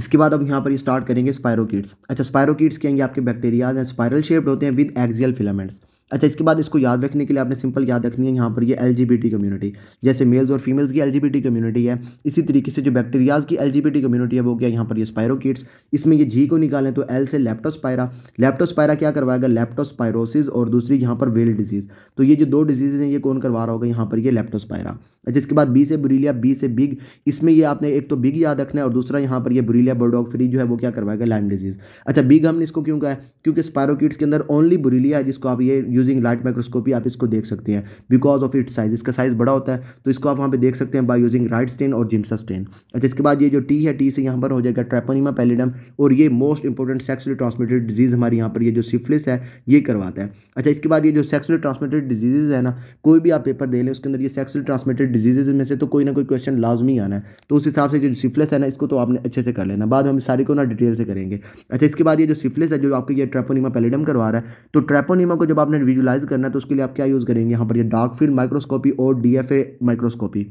इसके बाद अब यहाँ पर स्टार्ट करेंगे स्पायरोकीट्स अच्छा स्पायरोकीट्स के आएंगे आपके बैक्टीरियाज हैं स्पायरल शेप्ड होते हैं विद एक्जियल फिलामेंट्स अच्छा इसके बाद इसको याद रखने के लिए आपने सिंपल याद रखनी है यहाँ पर ये एल कम्युनिटी जैसे मेल्स और फीमेल्स की एल कम्युनिटी है इसी तरीके से जो बैक्टीरियाज की एल कम्युनिटी है वो क्या यहाँ पर ये स्पायरोकिट्स इसमें ये जी को निकालें तो एल से लेप्टोस्पायरा लेप्टोस्पायरा क्या करवाएगा लेप्टोस्पायरोसिस और दूसरी यहाँ पर वेल डिजीज़ तो ये जो दो डिजीज़ हैं ये कौन करवा रहा होगा यहाँ पर ये लेप्टोस्पायरा अच्छा इसके बाद बी से बुरीलिया बी से बिग इसमें ये आपने एक तो बिग याद रखना है और दूसरा यहाँ पर ये बुरीलिया बर्डॉग फ्री जो है वो क्या करवाएगा लाइम डिजीज़ अच्छा बिग हमने इसको क्यों कहा क्योंकि स्पायरोकिट्स के अंदर ओनली बुरीलिया है जिसको आप ये यूजिंग लाइट माइक्रोस्कोपी आप इसको देख सकते हैं बिकॉज ऑफ इट साइज इसका साइज़ बड़ा होता है तो इसको आप वहाँ पर देख सकते हैं बाई यूजिंग राइट स्टेन और जिम्सा स्टेन अच्छा इसके बाद ये जो टी है टी से यहाँ पर हो जाएगा ट्रेपोनीमा पेलिडम और ये most important sexually transmitted disease हमारे यहाँ पर ये जो सिफलिस है ये करवाता है अच्छा इसके बाद ये जो सेक्सुअली ट्रांसमिटेड डिजीजेज है ना कोई भी आप पेपर दे लें उसके अंदर ये सेक्सुअली ट्रांसमिटेड डिजीजेज में से तो कोई ना कोई क्वेश्चन लाजमी आना है तो उस हिसाब से जो सिफलिस है ना इसको तो आपने अच्छे से कर लेना बाद में हम सारी को ना डिटेल से करेंगे अच्छा इसके बाद ये जो सिफलिस है जो आपके ये ट्रेपोनीमा पेलिडम करवा रहा है तो ट्रेपोनीमा को जब आपने विजुलाइज करना है तो उसके लिए आप क्या यूज़ करेंगे यहाँ पर ये डार्क फील्ड माइक्रोस्कोपी और डी माइक्रोस्कोपी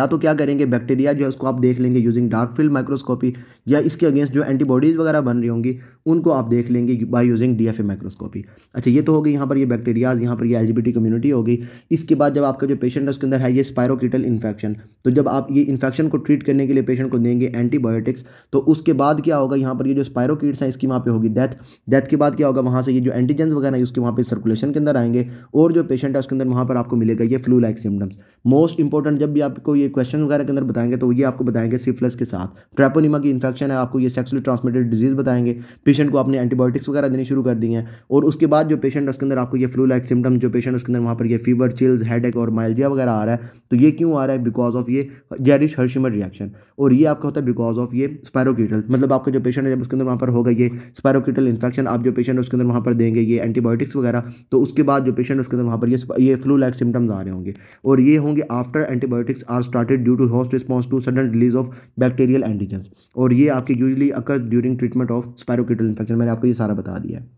या तो क्या करेंगे बैक्टीरिया जो है उसको आप देख लेंगे यूजिंग डार्क फील्ड माइक्रोस्कोपी या इसके अगेंस्ट जो एंटीबॉडीज़ वगैरह बन रही होंगी उनको आप देख लेंगे बाय यूजिंग डीएफए माइक्रोस्कोपी अच्छा ये तो होगी यहाँ पर ये बैक्टीरियाज यहाँ पर ये एलजीबीटी कम्युनिटी होगी इसके बाद जब आपका जो पेशेंट है उसके अंदर है ये स्पायरोकिटल इन्फेक्शन तो जब आप ये इन्फेक्शन को ट्रीट करने के लिए पेशेंट को देंगे एंटीबायोटिक्स तो उसके बाद क्या होगा यहाँ पर ये जो स्पायरोकिट्स हैं इसकी वहाँ पर होगी डेथ डेथ के बाद क्या होगा वहाँ से ये जो एंटीजन वगैरह है उसके वहाँ पर सर्कुलेशन के अंदर आएंगे और जो पेशेंट है उसके अंदर वहाँ पर आपको मिलेगा ये flu like symptoms most important जब भी आपको ये क्वेश्चन वगैरह के अंदर बताएंगे तो ये आपको बताएंगे सिफिलस के साथ ट्रैपोनिमा की इन्फेक्शन है आपको ये सेक्सुअली ट्रांसमिटेड डिजीज़ बताएंगे पेशेंट को आपने एंटीबायोटिक्स वगैरह देनी शुरू कर दी हैं और उसके बाद जो पेशेंट उसके अंदर आपको ये फ्लू लाइक सिम्टम जो पेशेंट उसके अंदर वहाँ पर ये फीवर चिल्स हेड और माइलजिया वगैरह आ रहा है तो ये क्यों आ रहा है बिकॉज ऑफ ये जेरिश हर्शिमर रिएक्शन और ये आपका होता है बिकॉज ऑफ ये स्पायरोकीटल मतलब आपका जो पेशेंट है जब उसके अंदर वहाँ पर होगा ये स्पैरोटल इन्फेक्शन आप जो पेशेंट उसके अंदर वहाँ पर देंगे ये एंटीबायोटिक्स वगैरह तो उसके बाद जो पेशेंट उसके अंदर वहाँ पर ये ये फ्लू लाइक सिम्टम्स आ रहे होंगे और ये होंगे after antibiotics are started due to host response to sudden release of bacterial antigens और ये आपके usually occur during treatment of spirochetal infection मैंने आपको ये सारा बता दिया है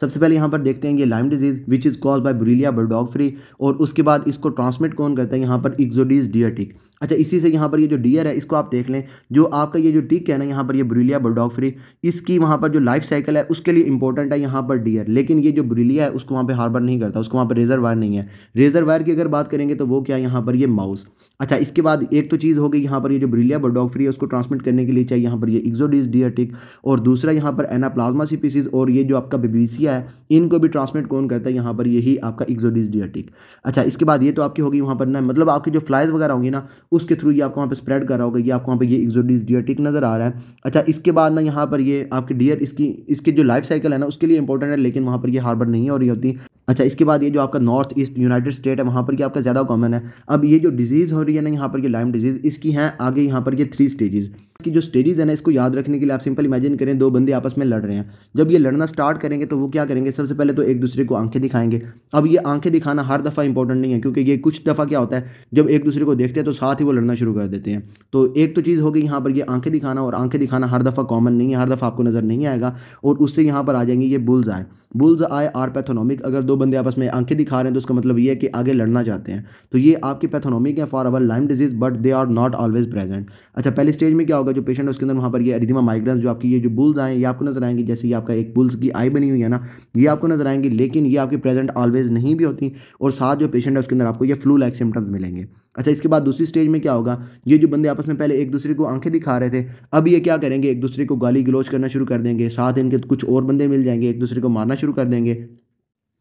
सबसे पहले यहाँ पर देखते हैं ये Lyme disease which is cause by Borrelia burgdorferi और उसके बाद इसको ट्रांसमिट कौन करता है यहाँ पर इग्जोडीज डियाटिक अच्छा इसी से यहाँ पर ये जो डियर है इसको आप देख लें जो आपका ये जो टिक है ना यहाँ पर ये ब्रिलिया बर्डॉग फ्री इसकी वहाँ पर जो लाइफ साइकिल है उसके लिए इंपॉर्टेंट है यहाँ पर डियर लेकिन ये जो ब्रिलिया है उसको वहाँ पर हार्बर नहीं करता उसको वहाँ पर रेजर वायर नहीं है रेजर वायर की अगर बात करेंगे तो वो क्या है यहाँ पर ये माउस अच्छा इसके बाद एक तो चीज़ होगी यहाँ पर ये जो ब्रिलिया बर्डॉग फ्री है उसको ट्रांसमिट करने के लिए चाहिए यहाँ पर ये एग्जोडिस डियर टिक और दूसरा यहाँ पर एनाप्लाज्मा सीपीसीज और ये जो आपका बेबीसिया है इनको भी ट्रांसमिट कौन करता है यहाँ पर यही आपका एक्जोडिस डियर टिक अच्छा इसके बाद ये तो आपकी होगी वहाँ पर ना मतलब आपकी जो फ्लाइज वगैरह होंगी ना उसके थ्रू ये आपको वहाँ पर स्प्रेड कर रहा होगा ये आपको वहाँ पर ये एक्जोडिस डियर टिक नज़र आ रहा है अच्छा इसके बाद ना यहाँ पर ये आपके डियर इसकी इसके जो लाइफ साइकिल है ना उसके लिए इंपॉर्टेंट है लेकिन वहाँ पर ये हार्बर नहीं हो रही होती अच्छा इसके बाद ये जो आपका नॉर्थ ईस्ट यूनाइटेड स्टेट है वहाँ पर ये आपका ज़्यादा कॉमन है अब ये जो डिजीज़ हो रही है ना यहाँ पर ये लाइम डिजीज़ इसकी हैं आगे यहाँ पर ये थ्री स्टेजेज़ की जो स्टेजेस है ना इसको याद रखने के लिए आप सिंपल इमेजिन करें दो बंदे आपस में लड़ रहे हैं जब ये लड़ना स्टार्ट करेंगे तो वो क्या करेंगे सबसे पहले तो एक दूसरे को आंखें दिखाएंगे अब ये आंखें दिखाना हर दफ़ा इंपॉर्टेंट नहीं है क्योंकि ये कुछ दफ़ा क्या होता है जब एक दूसरे को देखते हैं तो साथ ही वो लड़ना शुरू कर देते हैं तो एक तो चीज़ होगी यहाँ पर ये आंखें दिखाना और आंखें दिखाना हर दफ़ा कॉमन नहीं है हर दफ़ा आपको नज़र नहीं आएगा और उससे यहाँ पर आ जाएंगे ये बुल्स आए बुल्स आए आर पैथोनॉमिक अगर दो बंदे आपस में आंखें दिखा रहे हैं तो उसका मतलब ये है कि आगे लड़ना चाहते हैं तो ये आपके पैथोनॉमिक है for our Lyme disease but they are not always present अच्छा पहले स्टेज में क्या होगा आपका जो पेशेंट है उसके अंदर वहाँ पर ये अरिधिमा माइग्रेंस जो आपकी ये जो बुल्स आए ये आपको नजर आएंगे जैसे ये आपका एक बुल्स की आई बनी हुई है ना ये आपको नजर आएंगी लेकिन ये आपकी प्रेजेंट ऑलवेज नहीं भी होती और साथ जो पेशेंट है उसके अंदर आपको ये फ्लू लाइक सिम्टम्स मिलेंगे अच्छा इसके बाद दूसरी स्टेज में क्या होगा ये जो बंदे आपस में पहले एक दूसरे को आंखें दिखा रहे थे अब ये क्या करेंगे एक दूसरे को गाली गलोच करना शुरू कर देंगे साथ इनके कुछ और बंदे मिल जाएंगे एक दूसरे को मारना शुरू कर देंगे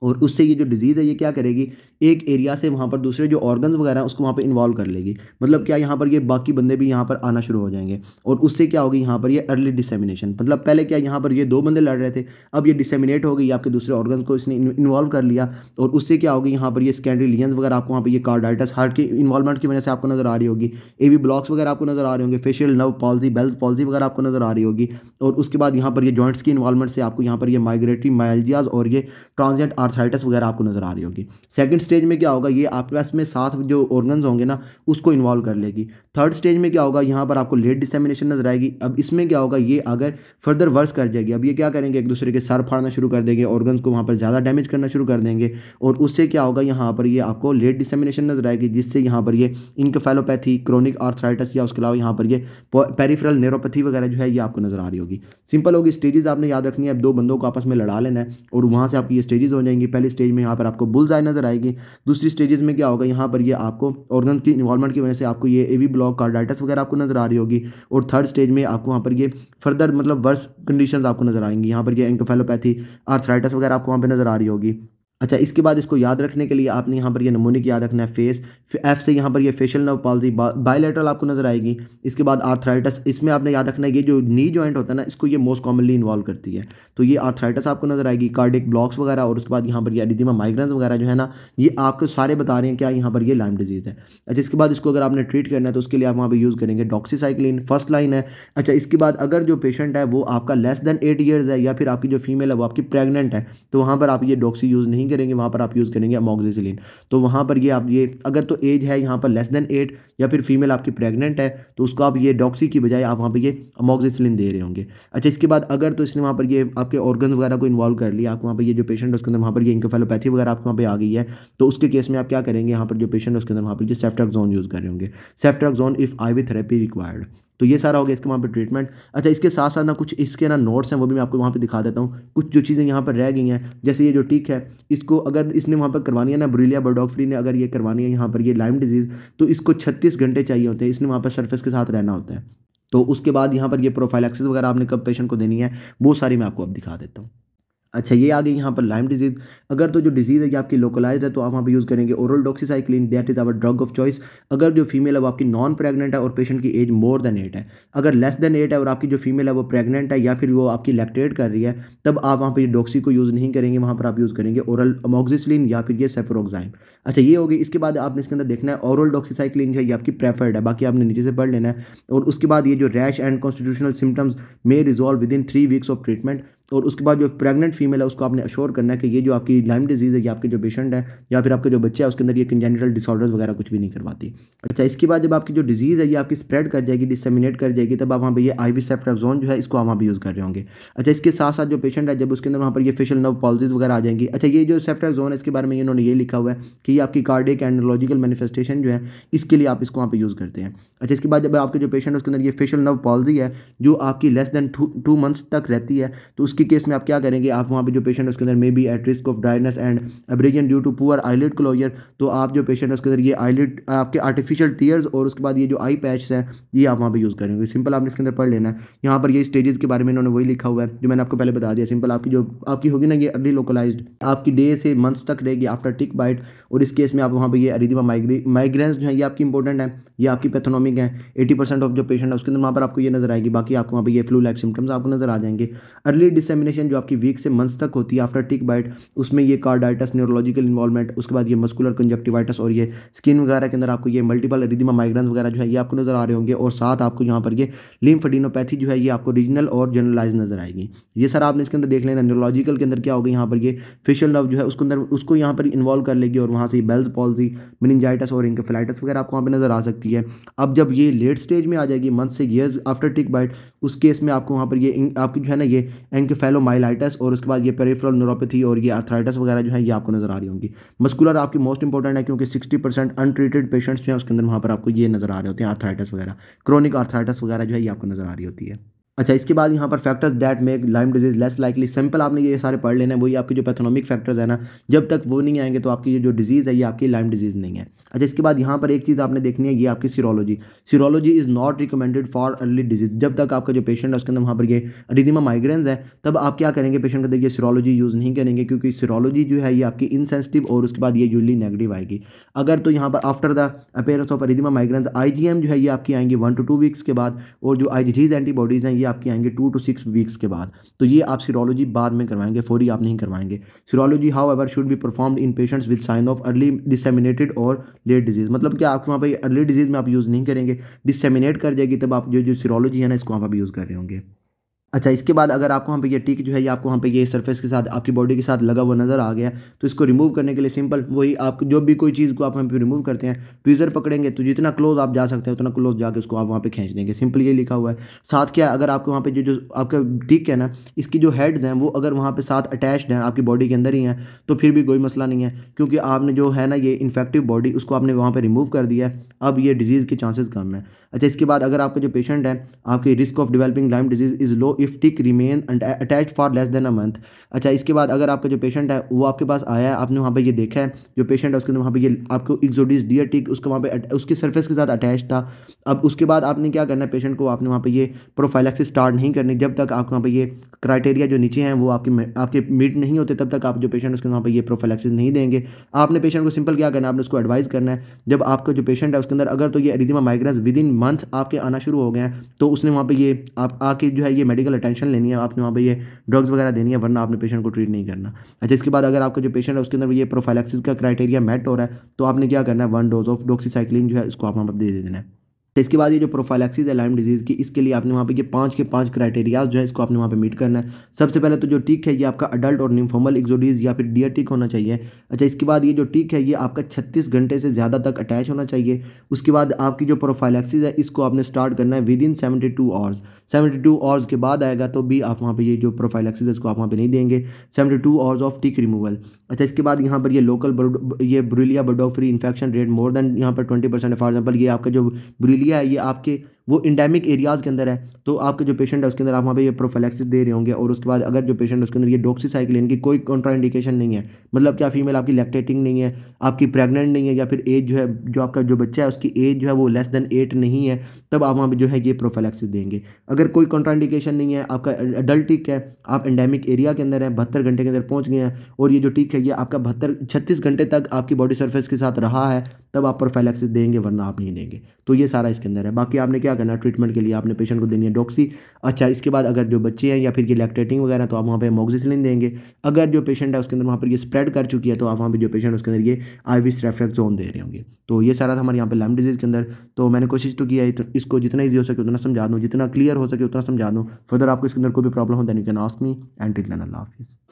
और उससे ये जो डिज़ीज़ है ये क्या करेगी एक एरिया से वहाँ पर दूसरे जो ऑर्गन्स वगैरह हैं उसको वहाँ पर इन्वॉल्व कर लेगी मतलब क्या यहाँ पर ये बाकी बंदे भी यहाँ पर आना शुरू हो जाएंगे और उससे क्या होगी यहाँ पर ये अर्ली डिसेमिनेशन मतलब पहले क्या यहाँ पर ये दो बंदे लड़ रहे थे अब ये डिसेमिनेट हो गई आपके दूसरे ऑर्गन को इसने इन्वॉल्व कर लिया और उससे क्या होगी यहाँ पर ये स्कैंडरी लियंस वगैरह आपको वहाँ पर ये कार्डाइटस हार्ट के इन्वॉल्वमेंट की वजह से आपको नज़र आ रही होगी ए वी ब्लॉक्स वगैरह आपको नज़र आ रहे होंगे फेशियल नव पॉलिसी बेल्थ पॉलिसी वगैरह आपको नज़र आ रही होगी और उसके बाद यहाँ पर ये जॉइंट्स की इन्वॉल्वमेंट से आपको यहाँ पर ये माइग्रेटरी माइलजियाज और ये ट्रांजेंट आर आर्थराइटिस वगैरह आपको नज़र आ रही होगी सेकंड स्टेज में क्या होगा ये आपके पास में सात जो ऑर्गन्स होंगे ना उसको इन्वॉल्व कर लेगी थर्ड स्टेज में क्या होगा यहाँ पर आपको लेट डिसेमिनेशन नजर आएगी अब इसमें क्या होगा ये अगर फर्दर वर्स कर जाएगी अब ये क्या करेंगे एक दूसरे के सर फाड़ना शुरू कर देंगे ऑर्गन्स को वहाँ पर ज़्यादा डैमेज करना शुरू कर देंगे और उससे क्या होगा यहाँ पर ये आपको लेट डिसेमिनेशन नजर आएगी जिससे यहाँ पर ये इनकेफेलोपैथी क्रोनिक आर्थराइटिस या उसके अलावा यहाँ पर ये पेरीफ्रल नेरोपैथी वगैरह जो है ये आपको नज़र आ रही होगी सिंपल होगी स्टेजेस आपने याद रखनी है अब दो बंदों को आपस में लड़ा लेना है और वहाँ से आपकी ये स्टेजेस हो जाएंगी मिलेंगी पहली स्टेज में यहाँ पर आपको बुल्स आई नजर आएगी दूसरी स्टेजेस में क्या होगा यहाँ पर ये आपको ऑर्गन की इन्वॉल्वमेंट की वजह से आपको ये ए वी ब्लॉक कार्डाइटस वगैरह आपको नजर आ रही होगी और थर्ड स्टेज में आपको वहाँ पर ये फर्दर मतलब वर्स कंडीशन आपको नजर आएंगी यहाँ पर यह एंकोफेलोपैथी आर्थराइटस वगैरह आपको वहाँ पर नजर आ रही होगी अच्छा इसके बाद इसको याद रखने के लिए आपने यहाँ पर ये यह नमोनिक याद रखना है फेस एफ से यहाँ पर ये फेशियल नर्व पॉलिसी बायलेटरल आपको नजर आएगी इसके बाद आर्थराइटिस इसमें आपने याद रखना है ये जो नी जॉइंट होता है ना इसको ये मोस्ट कॉमनली इन्वॉल्व करती है तो ये आर्थराइटिस आपको नजर आएगी कार्डिक ब्लॉक्स वगैरह और उसके बाद यहाँ पर यह एडिदिमा माइग्रेंस वगैरह जो है ना ये आपको सारे बता रहे हैं क्या यहाँ पर यह लाइम डिजीज़ है अच्छा इसके बाद इसको अगर आपने ट्रीट करना है तो उसके लिए आप वहाँ पर यूज़ करेंगे डॉक्सीसाइक्लिन फर्स्ट लाइन है अच्छा इसके बाद अगर जो पेशेंट है वो आपका लेस देन एट ईयर्स है या फिर आपकी जो फीमेल है वो आपकी प्रेगनेंट है तो वहाँ पर आप ये डॉक्सी यूज़ नहीं करेंगे वहाँ पर आप यूज़ करेंगे अमोगजिलीन तो वहाँ पर ये आप ये अगर तो एज है यहाँ पर लेस देन एट या फिर फीमेल आपकी प्रेगनेंट है तो उसको आप ये डॉक्सी की बजाय आप वहाँ पर ये अमोक्सिसिलिन दे रहे होंगे अच्छा इसके बाद अगर तो इसने वहाँ पर ये आपके ऑर्गन वगैरह को इन्वॉल्व कर लिया आप वहाँ पर ये जो पेशेंट है उसके अंदर वहाँ पर ये इंकोफेलोपैथी वगैरह आपके वहाँ पर आ गई है तो उसके केस में आप क्या करेंगे यहाँ पर जो पेशेंट है उसके अंदर वहाँ पर ये जोन यूज़ कर रहे होंगे ceftriaxone if I V therapy required तो ये सारा हो गया इसके वहाँ पर ट्रीटमेंट अच्छा इसके साथ साथ ना कुछ इसके ना नोट्स हैं वो भी मैं आपको वहाँ पर दिखा देता हूँ कुछ जो चीज़ें यहाँ पर रह गई हैं जैसे ये जो टिक है इसको अगर इसने वहाँ पर करवानी है ना ब्रिलिया बर्डॉग फ्री ने अगर ये करवानी है यहाँ पर ये लाइम डिजीज़ तो इसको छत्तीस घंटे चाहिए होते हैं इसने वहाँ पर सर्फेस के साथ रहना होता है तो उसके बाद यहाँ पर ये प्रोफाइल एक्सेस वगैरह आपने कब पेशेंट को देनी है वो सारी मैं आपको अब दिखा देता हूँ अच्छा ये आ गई यहाँ पर लाइम डिजीज़ अगर तो जो डिजीज़ है ये आपकी लोकलाइज है तो आप वहाँ पे यूज़ करेंगे oral doxycycline that is our drug of choice अगर जो फीमेल है वो आपकी नॉन प्रेग्नेंट है और पेशेंट की एज मोर देन एट है अगर लेस देन एट है और आपकी जो फीमेल है वो प्रेगनेंट है या फिर वो आपकी लैक्टेट कर रही है तब आप वहाँ पर डॉक्सी को यूज़ नहीं करेंगे वहाँ पर आप यूज़ करेंगे ओरल अमोक्सिसलिन या फिर ये सेफरोक्जाइम अच्छा ये होगी इसके बाद आपने इसके अंदर देखना है ओरल डॉक्सीसाइक्लिन है ये आपकी प्रेफर्ड है बाकी आपने नीचे से पढ़ लेना है और उसके बाद ये जो rash and constitutional symptoms may resolve within three weeks of treatment और उसके बाद जो प्रेग्नेंट फीमेल है उसको आपने अश्योर करना है कि ये जो आपकी लाइम डिजीज़ है या आपके जो पेशेंट है या फिर आपका जो बच्चा है उसके अंदर ये कंजेनिटल डिसऑर्डर्स वगैरह कुछ भी नहीं करवाती अच्छा इसके बाद जब आपकी जो डिजीज़ है ये आपकी स्प्रेड कर जाएगी डिसमिनेट कर जाएगी तब आप वहाँ पर ये आई वी सेफ्ट्राफजोन जो है इसको वहाँ पर यूज़ कर रहे होंगे अच्छा इसके साथ साथ जो पेशेंट है जब उसके अंदर वहाँ पर ये फेशियल नव पॉलिसीज वगैरह आ जाएंगी अच्छा ये जो सेफ्ट्राफजोन है इसके बारे में इन्होंने ये लिखा हुआ है कि ये आपकी कार्डिक एंडोलॉजिकल मैनिफेस्टेशन जो है इसके लिए आप इसको वहाँ पर यूज़ करते हैं अच्छा इसके बाद जब आपके जो पेशेंट है उसके अंदर ये फेशियल नव पॉलिसी है जो आपकी लेस दैन टू मंथ्स तक रहती है तो उसके उसके केस में आप क्या करेंगे आप वहाँ पर जो पेशेंट है उसके अंदर may be at risk of dryness and abrasion due to poor eyelid closure तो आप जो पेशेंट है उसके अंदर ये आईलेट आपके आर्टिफिशियल टीयर्स और उसके बाद ये जो आई पैच है ये आप वहाँ पर यूज़ करेंगे सिंपल आपने इसके अंदर पढ़ लेना है यहाँ पर ये स्टेजेस के बारे में इन्होंने वही लिखा हुआ है जो मैंने आपको पहले बता दिया सिंपल आपकी जो आपकी होगी ना ये अर्ली लोकलाइज आपकी डे से मंथ तक रहेगी आफ्टर टिक बाइट और इस केस में आप वहाँ पर ये अरिदिमा माइग्रेंस जो है ये आपकी इंपॉर्टेंट है ये आपकी पैथोनॉमिक है एटी परसेंट ऑफ जो पेशेंट है उसके अंदर वहाँ पर आपको ये नजर आएगी बाकी आपको वहाँ पर ये फ्लू लाइक सिम्टम्स आपको नजर आ जाएंगे अर्ली डिस डिसेमिनेशन जो आपकी वीक से मंथ तक होती है आफ्टर टिक बाइट उसमें ये कार्डाइटस न्यूरोलॉजिकल इन्वॉल्वमेंट उसके बाद ये मस्कुलर कंजक्टिवाइटस और ये स्किन वगैरह के अंदर आपको ये मल्टीपल रिदिमा माइग्रेंस वगैरह जो है ये आपको नजर आ रहे होंगे और साथ आपको यहाँ पर ये लिम्फडीनोपैथी जो है ये आपको रीजनल और जनरलाइज नजर आएगी ये सर आपने इसके अंदर देख लेना न्यूरोलॉजिकल के अंदर क्या होगा यहाँ पर ये फेशियल नर्व जो है उसके अंदर उसको यहाँ पर इन्वॉल्व कर लेगी और वहाँ से बेल्स पॉलिसी मिनिंजाइटस और इंकेफेलाइटस वगैरह आपको वहाँ पर नजर आ सकती है अब जब ये लेट स्टेज में आ जाएगी मंथ से ईयर्स आफ्टर टिक बाइट उस केस में आपको वहाँ पर ये आपकी जो है ना ये एंक कि फेलोमाइलाइटिस और उसके बाद ये पेरीफ्रल न्यूरोपैथी और ये आर्थराइटिस वगैरह जो है ये आपको नज़र आ रही होंगी मस्कुलर आपकी मोस्ट इंपॉर्टेंट है क्योंकि सिक्सटी परसेंट अनट्रीटेड पेशेंट्स जो हैं उसके अंदर वहाँ पर आपको ये नज़र आ रहे होते हैं आर्थराइटस वगैरह क्रोनिक आर्थराइटस वगैरह जो है ये आपको नज़र आ रही होती है अच्छा इसके बाद यहाँ पर factors that make Lyme disease less likely simple आपने ये सारे पढ़ लेना है वही आपके जो पैथोनॉमिक फैक्टर्स है ना जब तक वो नहीं आएंगे तो आपकी ये जो डिजीज़ है ये आपकी लाइम डिजीज़ नहीं है अच्छा इसके बाद यहाँ पर एक चीज़ आपने देखनी है ये आपकी serology serology is not recommended for early disease जब तक आपका जो पेशेंट है उसके अंदर वहाँ पर ये रिदिमा माइग्रेन है तब आप क्या करेंगे पेशेंट का देखिए सीरोलॉजी यूज़ नहीं करेंगे क्योंकि सीरोलॉजी जो है ये आपकी इनसेंसिटिव और उसके बाद ये यूजली नेगेटिव आएगी अगर तो यहाँ पर after the appearance of erythema migrans आई जो है ये आपकी आएंगी वन टू टू वीक्स के बाद और जो आई एंटीबॉडीज़ हैं ये आपके आएंगे टू टू सिक्स वीक्स के बाद तो ये आप सीरोलॉजी बाद में करवाएंगे फोरी आप नहीं करवाएंगे serology however should be performed in patients with sign of early disseminated और लेट डिजीज़ मतलब कि आपके वहाँ पर अर्ली डिजीज़ में आप यूज़ नहीं करेंगे डिसेमिनेट कर जाएगी तब आप जो जो सीरोलॉजी है ना इसको आप अभी यूज़ कर रहे होंगे अच्छा इसके बाद अगर आपको वहाँ पे ये टिक जो है ये आपको वहाँ पे ये सरफेस के साथ आपकी बॉडी के साथ लगा हुआ नज़र आ गया तो इसको रिमूव करने के लिए सिंपल वही आप जो भी कोई चीज़ को आप वहाँ पे रिमूव करते हैं ट्वीज़र पकड़ेंगे तो जितना क्लोज आप जा सकते हैं उतना क्लोज जाके उसको आप वहाँ पर खींच देंगे सिंपल ये लिखा हुआ है साथ क्या अगर आपके वहाँ पर जो जो आपका टिक है ना इसकी जो हेड्स हैं वो अगर वहाँ पर साथ अटैच्ड हैं आपकी बॉडी के अंदर ही हैं तो फिर भी कोई मसला नहीं है क्योंकि आपने जो है ना ये इन्फेक्टिव बॉडी उसको आपने वहाँ पर रिमूव कर दिया है अब ये डिज़ीज़ के चांसेज़ कम है अच्छा इसके बाद अगर आपका जो पेशेंट है आपकी risk of developing Lyme disease is low if tick remain attach for less than a month अच्छा इसके बाद अगर आपका जो पेशेंट है वो आपके पास आया है आपने वहाँ पर ये देखा है जो पेशेंट है उसके अंदर वहाँ पर ये आपको एक्जोडिस डियर टिक उसके वहाँ पर उसके सर्फेस के साथ अटैच था अब उसके बाद आपने क्या करना है पेशेंट को आपने वहाँ पर ये प्रोफाइलैक्सिस स्टार्ट नहीं करनी जब तक आपके वहाँ पर ये क्राइटेरिया जो नीचे हैं वो आपके आपके मीट नहीं होते तब तक आप जो पेशेंट उसके वहाँ पर ये प्रोफाइलैक्सिस नहीं देंगे आपने पेशेंट को सिंपल क्या करना है आपने उसको एडवाइस करना है जब आपका जो पेशेंट है उसके अंदर अगर तो ये erythema migrans within month आपके आना शुरू हो गए हैं तो उसने वहाँ पर ये आप आके जो है ये मेडिकल मेडिकल अटेंशन लेनी है आपने वहाँ पर ये ड्रग्स वगैरह देनी है वरना आपने पेशेंट को ट्रीट नहीं करना अच्छा इसके बाद अगर आपका जो पेशेंट है उसके अंदर ये प्रोफाइलेक्सिस का क्राइटेरिया मेट हो रहा है तो आपने क्या करना है वन डोज ऑफ डॉक्सीसाइक्लिन जो है इसको आप वहाँ पर दे देना है तो इसके बाद ये जो प्रोफाइलैक्सिस है लाइम डिजीज़ की इसके लिए आपने वहाँ पे ये पांच के पांच क्राइटेरियाज जो है इसको आपने वहाँ पे मीट करना है सबसे पहले तो जो टिक है ये आपका अडल्ट और निम्फोमल एक्जोडीज या फिर डियर टिक होना चाहिए अच्छा इसके बाद ये जो टिक है ये आपका छत्तीस घंटे से ज़्यादा तक अटैच होना चाहिए उसके बाद आपकी जो प्रोफाइलैक्सिस है इसको आपने स्टार्ट करना है within seventy two hours seventy two hours के बाद आएगा तो भी आप वहाँ पर ये जो प्रोफाइलैक्सिस है इसको आप वहाँ पर नहीं देंगे seventy two hours of tick removal अच्छा इसके बाद यहाँ पर ये लोकल ये Borrelia burgdorferi infection rate more than यहाँ पर ट्वेंटी परसेंट फॉर एग्जाम्पल ये आपका जो ब्रुलिया लिया है ये आपके वो इंडेमिक एरियाज़ के अंदर है तो आपके जो पेशेंट है उसके अंदर आप वहाँ पे ये प्रोफेलेक्सिस दे रहे होंगे और उसके बाद अगर जो पेशेंट उसके अंदर ये डॉक्सीसाइक्लिन की कोई कॉन्ट्रा इंडिकेशन नहीं है मतलब क्या फीमेल आपकी लैक्टेटिंग नहीं है आपकी प्रेगनेंट नहीं है या फिर एज जो है जो आपका जो बच्चा है उसकी एज जो है वो लेस देन एट नहीं है तब आप वहाँ पर जो है ये प्रोफेलेक्सिस देंगे अगर कोई इंडिकेशन नहीं है आपका अडल्ट टिक है आप इंडेमिक एरिया के अंदर है बहत्तर घंटे के अंदर पहुँच गए हैं और ये जो टिक है ये आपका बहत्तर छत्तीस घंटे तक आपकी बॉडी सर्फेस के साथ रहा है तब आप प्रोफेलेक्सिस देंगे वरना आप नहीं देंगे तो ये सारा इसके अंदर है बाकी आपने क्या करना ट्रीटमेंट के लिए आपने पेशेंट को देनी है डॉक्सी अच्छा इसके बाद अगर जो बच्चे हैं या फिर ये लैक्टेटिंग वगैरह तो आप वहाँ पर मोक्सिसिलिन देंगे अगर जो पेशेंट है उसके अंदर वहाँ पर ये स्प्रेड कर चुकी है तो आप वहाँ पर जो पेशेंट उसके अंदर ये आई रेफ्रेक्स जोन दे रहे होंगे तो ये सारा था हमारे यहाँ पर लैम डिजीज़ के अंदर तो मैंने कोशिश तो किया तो इसको जितना ईजी हो सके उतना समझा दूँ जितना क्लियर हो सके उतना समझा दूँ फर्दर आपको इसके अंदर कोई भी प्रॉब्लम हो then you can ask me and till then अल्लाह हाफिज़